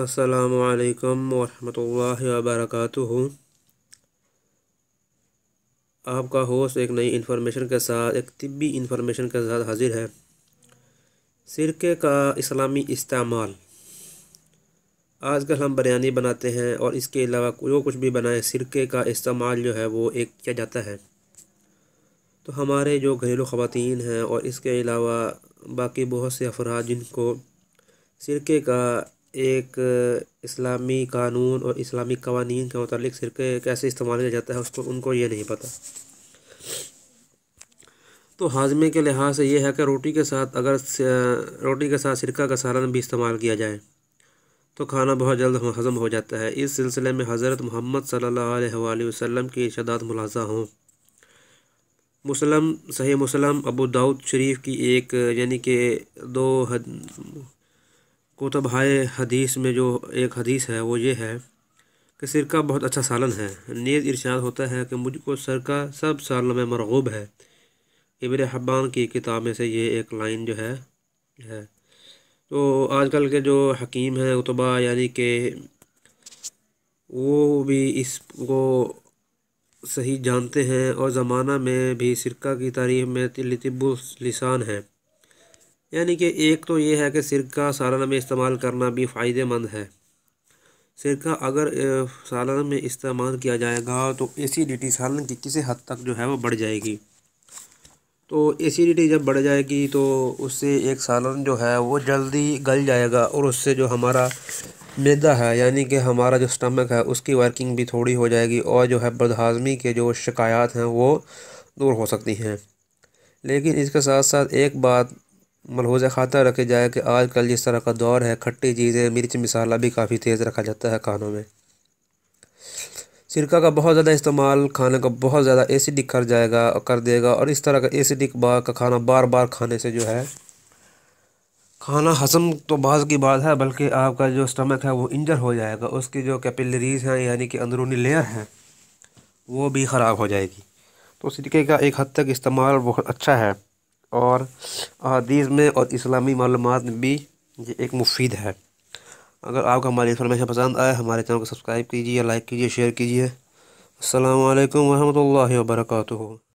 असलकम वरहमल वबरक आपका होस्ट एक नई इन्फॉर्मेशन के साथ एक तिबी इन्फॉर्मेशन के साथ हाजिर है सिरके का इस्लामी इस्तेमाल आजकल हम बिरयानी बनाते हैं और इसके अलावा जो कुछ भी बनाए सिरके का इस्तेमाल जो है वो एक किया जाता है तो हमारे जो घरेलू ख़वातीन हैं और इसके अलावा बाकी बहुत से अफराद जिनको सिरके का एक इस्लामी कानून और इस्लामी कवानीन के मतलब सिरके कैसे इस्तेमाल किया जाता है उसको उनको ये नहीं पता तो हाजमे के लिहाज से ये है कि रोटी के साथ अगर रोटी के साथ सिरका का सालन भी इस्तेमाल किया जाए तो खाना बहुत जल्द हजम हो जाता है इस सिलसिले में हज़रत मोहम्मद सल्ला अलैहि की शदात मुलाजा हों मुसलम सही मुसलम अबू दाऊद शरीफ की एक यानी कि दो हद कोतबाय हदीस में जो एक हदीस है वो ये है कि सिर का बहुत अच्छा सालन है नीज इर्शाद होता है कि मुझको सर का सब साल में मरगूब है इबर हब्बान की किताब में से ये एक लाइन जो है है तो आजकल के जो हकीम हैं उतबा यानी कि वो भी इसको सही जानते हैं और ज़माना में भी सिरका की तारीफ में तिल्लतब लिसान है यानी कि एक तो ये है कि सिरका सालाना में इस्तेमाल करना भी फ़ायदेमंद है सिरका अगर सालाना में इस्तेमाल किया जाएगा तो एसिडिटी सालन की किसी हद तक जो है वो बढ़ जाएगी तो एसिडिटी जब बढ़ जाएगी तो उससे एक सालन जो है वो जल्दी गल जाएगा और उससे जो हमारा मैदा है यानी कि हमारा जो स्टमक है उसकी वर्किंग भी थोड़ी हो जाएगी और जो है बदहाज़मी के जो शिकायत हैं वो दूर हो सकती हैं लेकिन इसके साथ साथ एक बात मलहूज़ खाता रखे जाए कि आज कल जिस तरह का दौर है खट्टी चीज़ें मिर्च मसाला भी काफ़ी तेज़ रखा जाता है खानों में सिरका का बहुत ज़्यादा इस्तेमाल खाने का बहुत ज़्यादा एसिडिक कर जाएगा कर देगा और इस तरह का एसिडिक बार का खाना बार बार खाने से जो है खाना हसम तो बाज़ की बात है बल्कि आपका जो स्टमक है वो इंजर हो जाएगा उसकी जो कैपिलरीज हैं यानी कि अंदरूनी लेयर है वो भी ख़राब हो जाएगी तो सिरके का एक हद तक इस्तेमाल बहुत अच्छा है और अदीस में और इस्लामी मालूम में भी ये एक मुफीद है अगर आपको हमारी इन्फॉर्मेशन पसंद आए हमारे चैनल को सब्सक्राइब कीजिए लाइक कीजिए शेयर कीजिए अल्लाम वरहमल वर्का